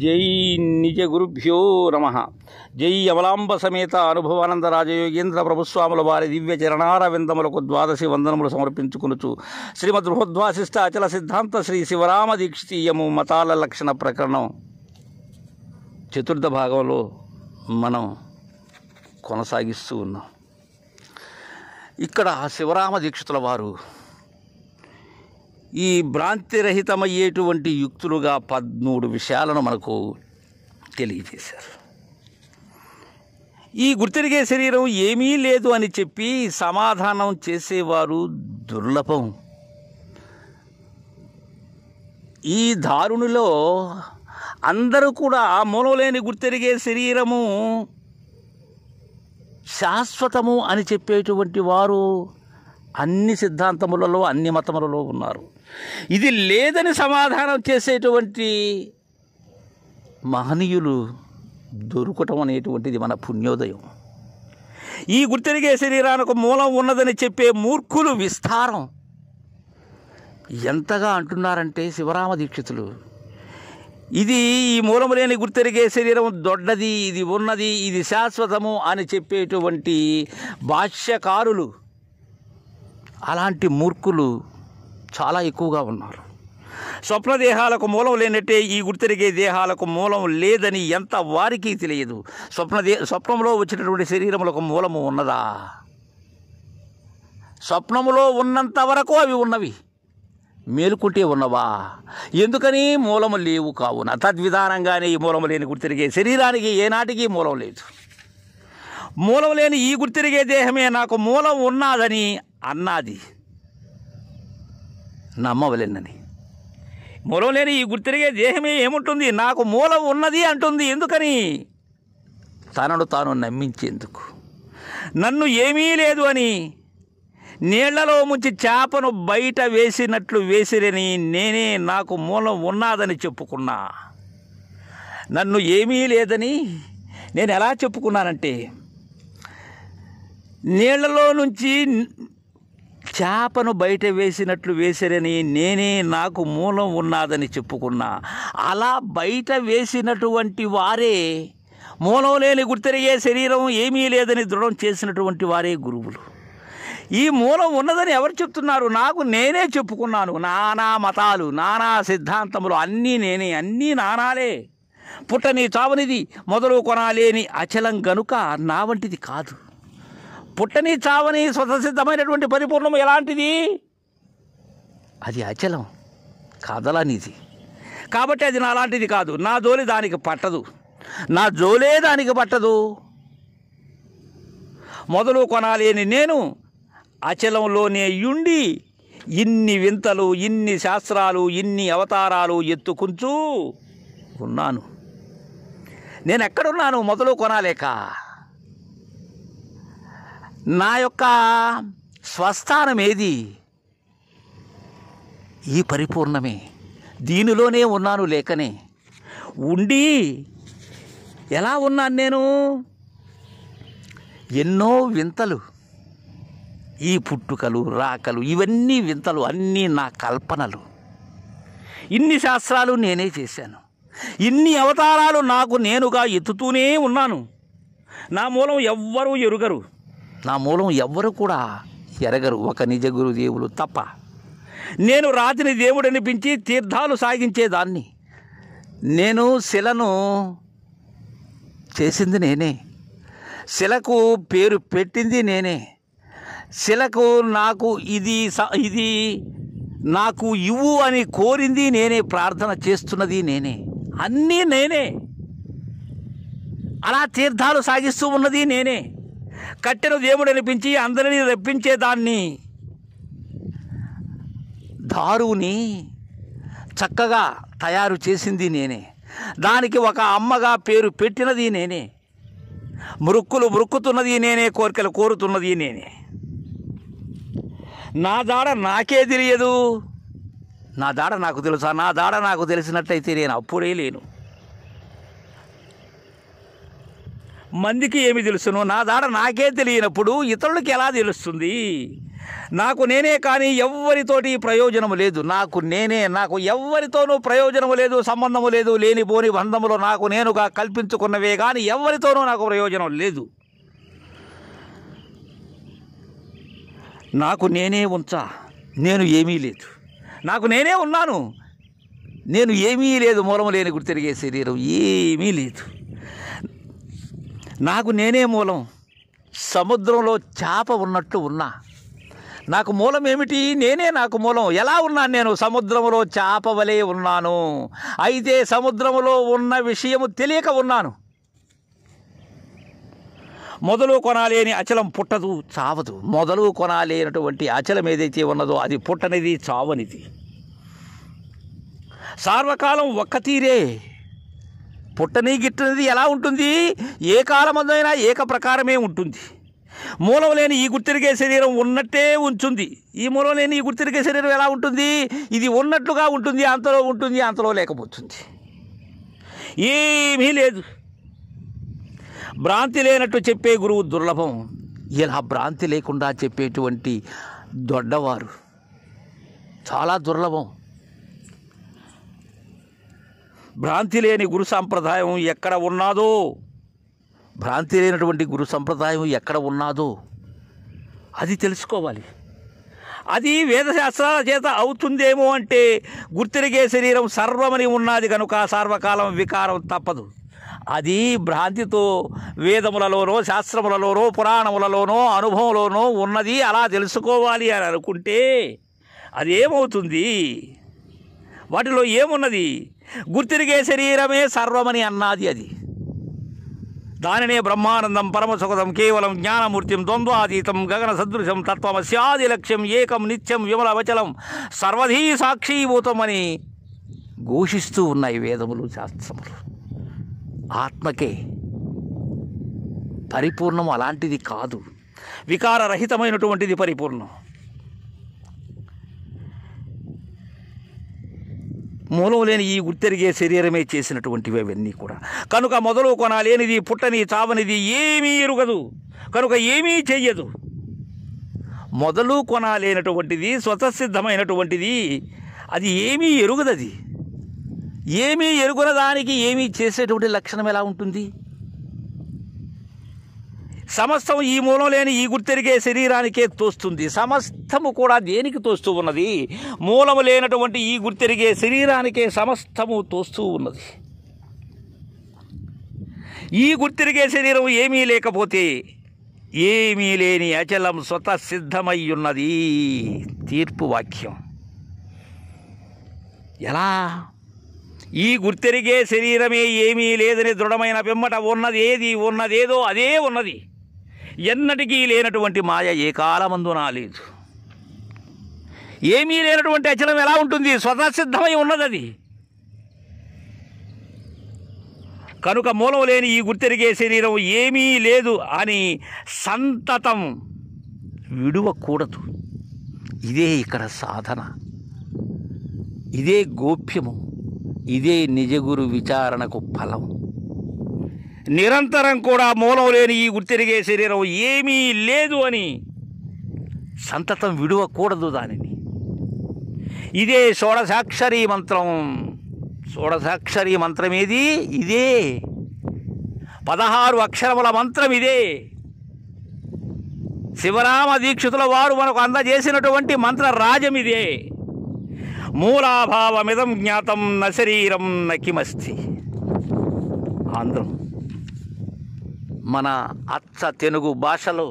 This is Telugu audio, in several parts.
జై నిజ గురుభ్యో నమ జై అవలాంబ సమేత అనుభవానంద రాజయోగేంద్ర ప్రభుస్వాముల వారి దివ్య చరణారవిందములకు ద్వాదశి వందనములు సమర్పించుకునుచు శ్రీమద్ బృహద్వాసిష్ట అచల సిద్ధాంత శ్రీ శివరామ దీక్షితీయము మతాల లక్షణ ప్రకరణం చతుర్థ భాగంలో మనం కొనసాగిస్తూ ఉన్నాం ఇక్కడ శివరామ దీక్షితుల వారు ఈ భ్రాంతిరహితమయ్యేటువంటి యుక్తులుగా పద్మూడు విషయాలను మనకు తెలియజేశారు ఈ గుర్తెరిగే శరీరం ఏమీ లేదు అని చెప్పి సమాధానం చేసేవారు దుర్లభం ఈ దారుణిలో అందరూ కూడా మూలలేని గుర్తెరిగే శరీరము శాశ్వతము అని చెప్పేటువంటి వారు అన్ని సిద్ధాంతములలో అన్ని మతములలో ఉన్నారు ఇది లేదని సమాధానం చేసేటువంటి మహనీయులు దొరకటం అనేటువంటిది మన పుణ్యోదయం ఈ గుర్తెరిగే శరీరానికి మూలం ఉన్నదని చెప్పే మూర్ఖులు విస్తారం ఎంతగా అంటున్నారంటే శివరామ దీక్షితులు ఇది ఈ మూలము లేని గుర్తెరిగే శరీరం దొడ్డది ఇది ఉన్నది ఇది శాశ్వతము అని చెప్పేటువంటి భాష్యకారులు అలాంటి మూర్ఖులు చాలా ఎక్కువగా ఉన్నారు స్వప్న దేహాలకు మూలం లేనట్టే ఈ గుర్తిరిగే దేహాలకు మూలం లేదని ఎంత వారికి తెలియదు స్వప్నదే స్వప్నంలో వచ్చినటువంటి శరీరములకు మూలము ఉన్నదా స్వప్నములో ఉన్నంత వరకు అవి ఉన్నవి మేలుకుంటే ఉన్నవా ఎందుకని మూలము లేవు కావున తద్విధానంగానే ఈ మూలము లేని గుర్తిరిగే శరీరానికి ఏనాటికి మూలం లేదు మూలం లేని ఈ గుర్తిరిగే దేహమే నాకు మూలం ఉన్నాదని అన్నది నమ్మవలెన్నని మూలం లేని ఈ గుర్తిరిగే దేహమే ఏముంటుంది నాకు మూలం ఉన్నది అంటుంది ఎందుకని తనను తాను నమ్మించేందుకు నన్ను ఏమీ లేదు అని నీళ్లలో ముంచి చేపను బయట వేసినట్లు వేసిరని నేనే నాకు మూలం ఉన్నాదని చెప్పుకున్నా నన్ను ఏమీ లేదని నేను ఎలా చెప్పుకున్నానంటే నీళ్లలో నుంచి చేపను బయట వేసినట్లు వేసరని నేనే నాకు మూలం ఉన్నాదని చెప్పుకున్నా అలా బయట వేసినటువంటి వారే మూలం లేని గుర్తెరిగే శరీరం ఏమీ లేదని దృఢం చేసినటువంటి వారే గురువులు ఈ మూలం ఉన్నదని ఎవరు చెప్తున్నారు నాకు నేనే చెప్పుకున్నాను నానా మతాలు నానా సిద్ధాంతములు అన్నీ నేనే అన్నీ నానాలే పుట్టని చావనిది మొదలు కొనాలేని అచలం గనుక నా వంటిది కాదు పుట్టని చావని స్వతసిద్ధమైనటువంటి పరిపూర్ణం ఎలాంటిది అది అచలం కదలనిది కాబట్టి అది నా లాంటిది కాదు నా జోలి దానికి పట్టదు నా జోలే దానికి పట్టదు మొదలు అని నేను అచలంలోనే ఉండి ఇన్ని వింతలు ఇన్ని శాస్త్రాలు ఇన్ని అవతారాలు ఎత్తుకుంటూ ఉన్నాను నేను ఎక్కడున్నాను మొదలు కొనాలేక నా యొక్క స్వస్థానం ఏది ఈ పరిపూర్ణమే దీనిలోనే ఉన్నాను లేకనే ఉండి ఎలా ఉన్నాను నేను ఎన్నో వింతలు ఈ పుట్టుకలు రాకలు ఇవన్నీ వింతలు అన్నీ నా కల్పనలు ఇన్ని శాస్త్రాలు నేనే చేశాను ఇన్ని అవతారాలు నాకు నేనుగా ఎత్తుతూనే ఉన్నాను నా మూలం ఎవ్వరూ ఎరుగరు నా మూలం ఎవ్వరు కూడా ఎరగరు ఒక నిజ గురుదేవులు తప్ప నేను దేవుడు దేవుడనిపించి తీర్థాలు సాగించేదాన్ని నేను శిలను చేసింది నేనే శిలకు పేరు పెట్టింది నేనే శిలకు నాకు ఇది ఇది నాకు ఇవ్వు అని కోరింది నేనే ప్రార్థన చేస్తున్నది నేనే అన్నీ నేనే అలా తీర్థాలు సాగిస్తూ ఉన్నది నేనే కట్టెను దేవుడు అనిపించి అందరినీ రప్పించేదాన్ని దారుని చక్కగా తయారు చేసింది నేనే దానికి ఒక అమ్మగా పేరు పెట్టినది నేనే మృక్కులు మృక్కుతున్నది నేనే కోరికలు కోరుతున్నది నేనే నా దాడ నాకే తెలియదు నా దాడ నాకు తెలుసా నా దాడ నాకు తెలిసినట్టయితే నేను అప్పుడే లేను మందికి ఏమి తెలుసును నా దాడ నాకే తెలియనప్పుడు ఇతరులకి ఎలా తెలుస్తుంది నాకు నేనే కానీ ఎవ్వరితోటి ప్రయోజనము లేదు నాకు నేనే నాకు ఎవ్వరితోనూ ప్రయోజనము లేదు సంబంధము లేదు లేని పోని బంధములో నాకు నేనుగా కల్పించుకున్నవే కానీ ఎవ్వరితోనూ నాకు ప్రయోజనం లేదు నాకు నేనే ఉంచా నేను ఏమీ లేదు నాకు నేనే ఉన్నాను నేను ఏమీ లేదు మూలము లేని గుర్తిరిగే శరీరం ఏమీ లేదు నాకు నేనే మూలం సముద్రంలో చేప ఉన్నట్టు ఉన్నా నాకు మూలం ఏమిటి నేనే నాకు మూలం ఎలా ఉన్నాను నేను సముద్రంలో చేప వలె ఉన్నాను అయితే సముద్రంలో ఉన్న విషయము తెలియక ఉన్నాను మొదలు కొనాలేని అచలం పుట్టదు చావదు మొదలు కొనాలేనటువంటి అచలం ఏదైతే ఉన్నదో అది పుట్టనిది చావనిది సార్వకాలం ఒక్క తీరే పుట్టని గిట్టనిది ఎలా ఉంటుంది ఏ కాలమందైనా ఏక ప్రకారమే ఉంటుంది మూలం లేని ఈ గుర్తిరిగే శరీరం ఉన్నట్టే ఉంచుంది ఈ మూలం లేని ఈ గుర్తిరిగే శరీరం ఎలా ఉంటుంది ఇది ఉన్నట్లుగా ఉంటుంది అంతలో ఉంటుంది అంతలో లేకపోతుంది ఏమీ లేదు భ్రాంతి లేనట్టు చెప్పే గురువు దుర్లభం ఇలా భ్రాంతి లేకుండా చెప్పేటువంటి దొడ్డవారు చాలా దుర్లభం భ్రాంతి లేని గురు సాంప్రదాయం ఎక్కడ ఉన్నాదో భ్రాంతి లేనటువంటి గురు సంప్రదాయం ఎక్కడ ఉన్నాదో అది తెలుసుకోవాలి అది వేదశాస్త్రాల చేత అవుతుందేమో అంటే గుర్తిరిగే శరీరం సర్వమని ఉన్నది కనుక సర్వకాలం వికారం తప్పదు అది భ్రాంతితో వేదములలోనో శాస్త్రములలోనో పురాణములలోనో అనుభవంలోనో ఉన్నది అలా తెలుసుకోవాలి అని అనుకుంటే అదేమవుతుంది వాటిలో ఏమున్నది గుర్తిరిగే శరీరమే సర్వమని అన్నది అది దానినే బ్రహ్మానందం పరమసుఖదం కేవలం జ్ఞానమూర్తిం ద్వంద్వాతీతం గగన సదృశం తత్వమస్యాది లక్ష్యం ఏకం నిత్యం విమల వచలం సర్వధీ సాక్షీభూతం అని ఘోషిస్తూ ఉన్నాయి వేదములు శాస్త్రములు ఆత్మకే పరిపూర్ణం అలాంటిది కాదు వికారరహితమైనటువంటిది పరిపూర్ణం మూలం లేని ఈ గుర్తెరిగే శరీరమే చేసినటువంటివి అవన్నీ కూడా కనుక మొదలు కొనాలేనిది పుట్టని చావనిది ఏమీ ఎరుగదు కనుక ఏమీ చెయ్యదు మొదలు కొనాలేనటువంటిది స్వతసిద్ధమైనటువంటిది అది ఏమీ ఎరుగదది ఏమీ ఎరుగున దానికి ఏమీ చేసేటువంటి లక్షణం ఎలా ఉంటుంది సమస్తం ఈ మూలం లేని ఈ గుర్తెరిగే శరీరానికే తోస్తుంది సమస్తము కూడా దేనికి తోస్తూ ఉన్నది మూలము లేనటువంటి ఈ గుర్తెరిగే శరీరానికే సమస్తము తోస్తూ ఉన్నది ఈ గుర్తిరిగే శరీరం ఏమీ లేకపోతే ఏమీ లేని అచలం స్వత సిద్ధమై ఉన్నది తీర్పు వాక్యం ఎలా ఈ గుర్తిరిగే శరీరమే ఏమీ లేదని దృఢమైన పిమ్మట ఉన్నదేది ఉన్నదేదో అదే ఉన్నది ఎన్నటికీ లేనటువంటి మాయ ఏ కాలమందు లేదు ఏమీ లేనటువంటి అచలం ఎలా ఉంటుంది స్వతసిద్ధమై ఉన్నది అది కనుక మూలం లేని ఈ గుర్తెరిగే శరీరం ఏమీ లేదు అని సంతతం విడువకూడదు ఇదే ఇక్కడ సాధన ఇదే గోప్యము ఇదే నిజగురు విచారణకు ఫలం నిరంతరం కూడా మూలం లేని ఈ గుర్తిరిగే శరీరం ఏమీ లేదు అని సంతతం విడవకూడదు దానిని ఇదే షోడసాక్షరి మంత్రం షోడసాక్షరి మంత్రం ఏది ఇదే పదహారు అక్షరముల మంత్రం ఇదే శివరామ దీక్షితుల వారు మనకు అందజేసినటువంటి మంత్ర రాజం ఇదే మూలాభావమిదం జ్ఞాతం న శరీరం నకిమస్తి ఆంధ్రం మన అచ్చ తెలుగు భాషలో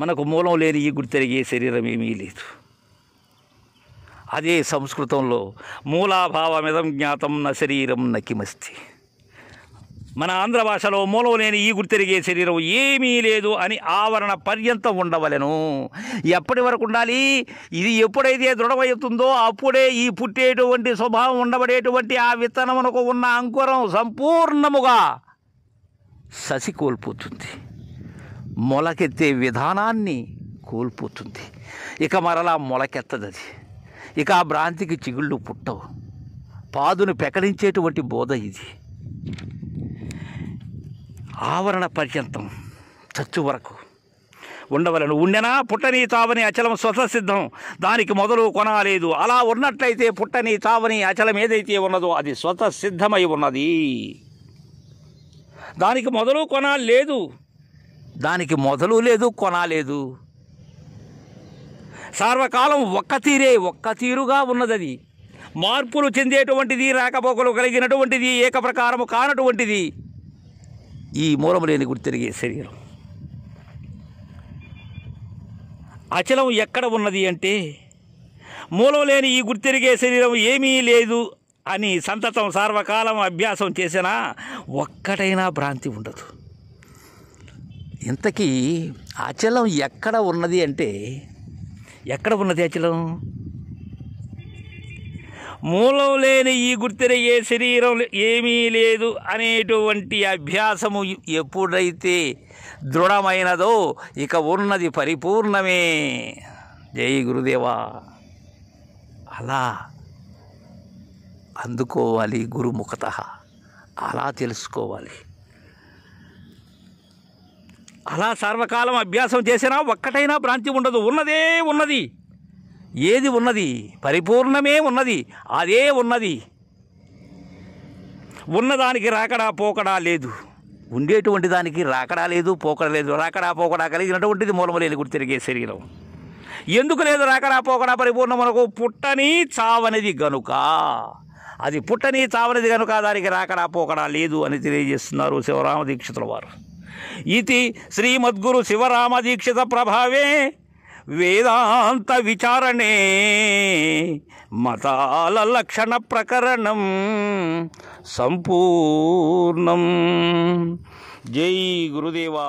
మనకు మూలం లేని ఈ గుడి తిరిగే శరీరం ఏమీ లేదు అదే సంస్కృతంలో మూలాభావమిదం జ్ఞాతం న శరీరం నకిమస్తి మన ఆంధ్ర భాషలో మూలం లేని ఈ గుడి తిరిగే శరీరం ఏమీ లేదు అని ఆవరణ పర్యంతం ఉండవలను ఎప్పటి వరకు ఉండాలి ఇది ఎప్పుడైతే దృఢమవుతుందో అప్పుడే ఈ పుట్టేటువంటి స్వభావం ఉండబడేటువంటి ఆ విత్తనమునకు ఉన్న అంకురం సంపూర్ణముగా ససి కోల్పోతుంది మొలకెత్తే విధానాన్ని కోల్పోతుంది ఇక మరలా మొలకెత్తది అది ఇక ఆ భ్రాంతికి చిగుళ్ళు పుట్టవు పాదును పెకడించేటువంటి బోధ ఇది ఆవరణ పర్యంతం చచ్చు వరకు ఉండవలను ఉండెనా పుట్టని తావని అచలం స్వతసిద్ధం దానికి మొదలు కొనాలేదు అలా ఉన్నట్లయితే పుట్టని తావని అచలం ఏదైతే ఉన్నదో అది స్వతసిద్ధమై ఉన్నది దానికి మొదలు కొన లేదు దానికి మొదలు లేదు కొనాలేదు సార్వకాలం సర్వకాలం ఒక్క తీరే ఒక్క తీరుగా ఉన్నదది మార్పులు చెందేటువంటిది రాకపోకలు కలిగినటువంటిది ఏకప్రకారము కానటువంటిది ఈ మూలము లేని గుర్తిరిగే శరీరం అచలం ఎక్కడ ఉన్నది అంటే మూలం లేని ఈ గుర్తిరిగే శరీరం ఏమీ లేదు అని సంతతం సార్వకాలం అభ్యాసం చేసినా ఒక్కటైనా భ్రాంతి ఉండదు ఇంతకీ అచలం ఎక్కడ ఉన్నది అంటే ఎక్కడ ఉన్నది అచలం మూలం లేని ఈ గుర్తిన ఏ శరీరం ఏమీ లేదు అనేటువంటి అభ్యాసము ఎప్పుడైతే దృఢమైనదో ఇక ఉన్నది పరిపూర్ణమే జై గురుదేవా అలా అందుకోవాలి గురుముఖత అలా తెలుసుకోవాలి అలా సర్వకాలం అభ్యాసం చేసినా ఒక్కటైనా భ్రాంతి ఉండదు ఉన్నదే ఉన్నది ఏది ఉన్నది పరిపూర్ణమే ఉన్నది అదే ఉన్నది ఉన్నదానికి రాకడా పోకడా లేదు ఉండేటువంటి దానికి రాకడా లేదు పోకడా లేదు రాకడా పోకడా కలిగినటువంటిది మూలమలేని గుర్తు తిరిగే శరీరం ఎందుకు లేదు రాకడా పోకడా పరిపూర్ణమునకు పుట్టని చావనిది గనుక అది పుట్టని చావనిది కనుక దానికి రాకడా పోకడా లేదు అని తెలియజేస్తున్నారు శివరామ దీక్షితుల వారు ఇది శ్రీమద్గురు శివరామ దీక్షిత ప్రభావే వేదాంత విచారణే మతాల లక్షణ ప్రకరణం సంపూర్ణం జై గురుదేవా